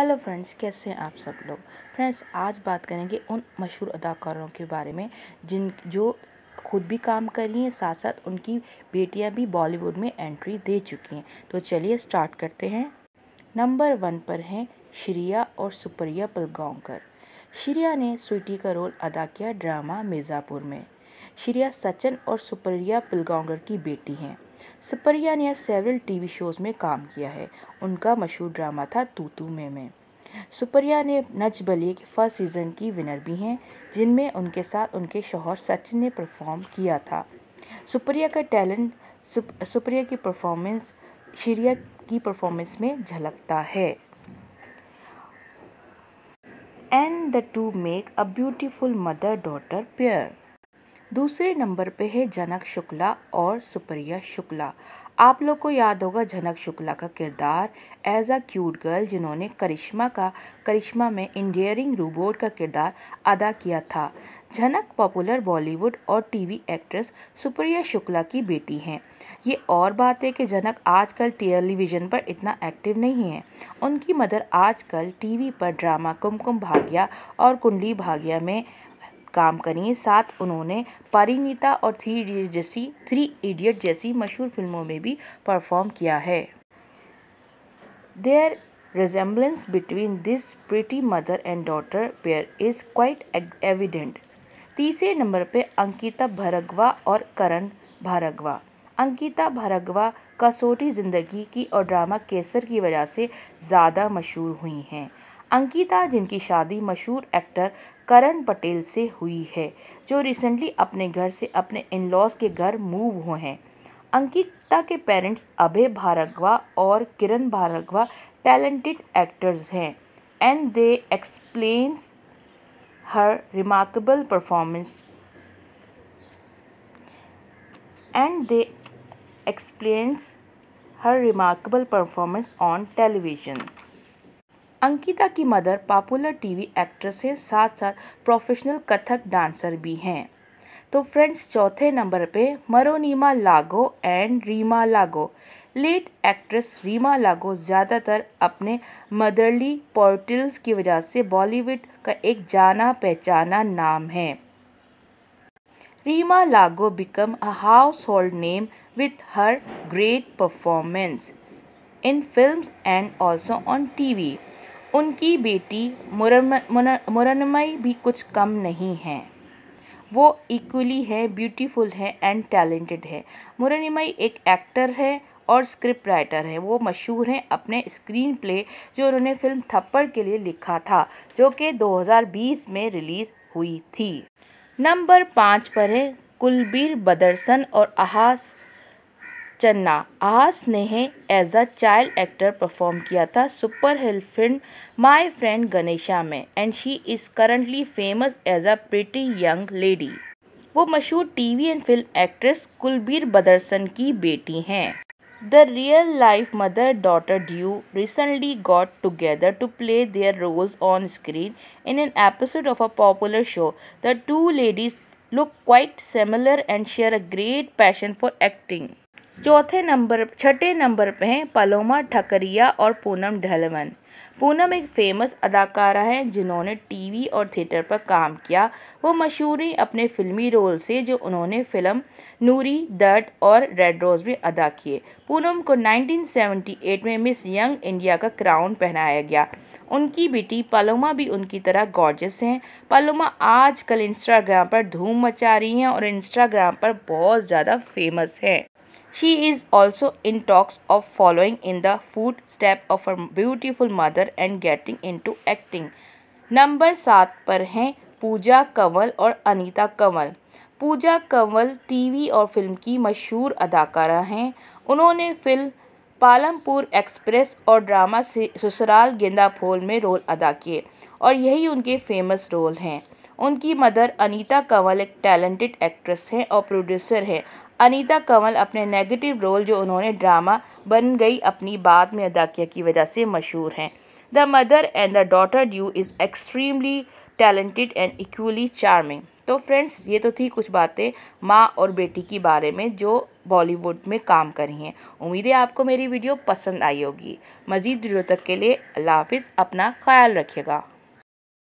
Hello friends कैसे हैं आप सब लोग फ्रेंड्स आज बात करेंगे उन मशहूर अदाकारों के बारे में जिन जो खुद भी काम कर रही हैं साथ साथ उनकी बेटियां भी बॉलीवुड में एंट्री दे चुकी हैं तो चलिए स्टार्ट करते हैं नंबर वन पर हैं श्रिया और सुप्रिया पलगांवकर श्रिया ने स्वीटी का रोल अदा किया ड्रामा मिर्ज़ापुर में श्रिया सचिन और सुप्रिया पलगांवकर की बेटी हैं सुपरिया ने सेवरल टीवी शोज़ में काम किया है उनका मशहूर ड्रामा था तूतू में में सुपरिया ने नच बलिए के फर्स्ट सीज़न की विनर भी हैं जिनमें उनके साथ उनके शोहर सचिन ने परफॉर्म किया था सुप्रिया का टैलेंट सुप्रिया की परफॉर्मेंस श्रिया की परफॉर्मेंस में झलकता है and the two make a beautiful mother daughter pair दूसरे नंबर पे है जनक शुक्ला और सुप्रिया शुक्ला आप लोग को याद होगा झनक शुक्ला का किरदार एज अ क्यूट गर्ल जिन्होंने करिश्मा का करिश्मा में इंडियरिंग रोबोट का किरदार अदा किया था झनक पॉपुलर बॉलीवुड और टीवी एक्ट्रेस सुप्रिया शुक्ला की बेटी हैं ये और बात है कि झनक आजकल टेलीविज़न पर इतना एक्टिव नहीं है उनकी मदर आजकल टीवी पर ड्रामा कुमकुम भाग्या और कुंडली भाग्या में काम करें साथ उन्होंने परिणीता और थ्री इडियट जैसी थ्री इडियट जैसी मशहूर फिल्मों में भी परफॉर्म किया है their resemblance between this pretty mother and daughter pair is quite evident तीसरे नंबर पे अंकिता भरगवा और करण भारगवा अंकिता भारगवा कसोटी ज़िंदगी की और ड्रामा केसर की वजह से ज़्यादा मशहूर हुई हैं अंकिता जिनकी शादी मशहूर एक्टर करण पटेल से हुई है जो रिसेंटली अपने घर से अपने इन लॉज के घर मूव हुए हैं अंकिता के पेरेंट्स अभय भारगवा और किरण भारगवा टैलेंटेड एक्टर्स हैं and they explains her remarkable performance and they explains her remarkable performance on television Ankita की मदर पॉपुलर टीवी एक्ट्रेस हैं साथ साथ प्रोफेशनल कथक डांसर भी हैं तो फ्रेंड्स चौथे नंबर पे मरोनीमा लागो एंड रीमा लागो लेट एक्ट्रेस रीमा लागो ज़्यादातर अपने मदरली पोर्टल्स की वजह से बॉलीवुड का एक जाना पहचाना नाम है Reema Lagoo become a household name with her great performance in film and also on T V उनकी बेटी मुरनमई भी कुछ कम नहीं है वो इक्वली है ब्यूटीफुल है एंड टैलेंटेड है मुरनमई एक एक्टर है और स्क्रिप्ट राइटर है वो मशहूर हैं अपने स्क्रीन प्ले जो उन्होंने फिल्म थप्पड़ के लिए लिखा था जो कि 2020 में रिलीज़ हुई थी नंबर पाँच पर है कुलबीर बदरसन और अहास चन्ना आस ने as a child actor perform किया था super hit film my friend Ganesha में and she is currently famous as a pretty young lady वो मशहूर TV and film actress Kulbir Badesron की बेटी हैं the real life mother daughter duo recently got together to play their roles on screen in an episode of a popular show the two ladies look quite similar and share a great passion for acting चौथे number छठे number पे हैं Paloma ठकरिया और पूनम ढलवन पूनम एक famous अदाकारा हैं जिन्होंने TV और थिएटर पर काम किया वो मशहूर हैं अपने फिल्मी रोल से जो उन्होंने फिल्म नूरी दर्द और रेड रोज़ में अदा किए पूनम को 1978 में मिस यंग इंडिया का क्राउन पहनाया गया उनकी बेटी पलोमा भी उनकी तरह गॉर्जस हैं पलोमा आजकल इंस्टाग्राम पर धूम मचा रही हैं और इंस्टाग्राम पर बहुत ज़्यादा फेमस हैं She is also in talks of following in the footstep of her beautiful mother and getting into acting. number 7 par hain pooja kamal aur anita kamal Pooja Kanwal TV और फिल्म की मशहूर अदाकारा हैं उन्होंने फिल्म पालमपुर एक्सप्रेस और drama से ससुराल गेंदा फोल में रोल अदा किए और यही उनके फेमस रोल हैं उनकी मदर अनीता कंवल एक टैलेंटेड एक्ट्रेस हैं और प्रोड्यूसर हैं अनीता कंवल अपने नेगेटिव रोल जो उन्होंने ड्रामा बन गई अपनी बाद में अदा किया की वजह से मशहूर हैं the mother and the daughter duo is extremely talented and equally charming तो फ्रेंड्स ये तो थी कुछ बातें माँ और बेटी के बारे में जो बॉलीवुड में काम करी हैं उम्मीद है आपको मेरी वीडियो पसंद आई होगी मज़ीद वीडियो तक के लिए अल्लाह हाफिज़ अपना ख्याल रखिएगा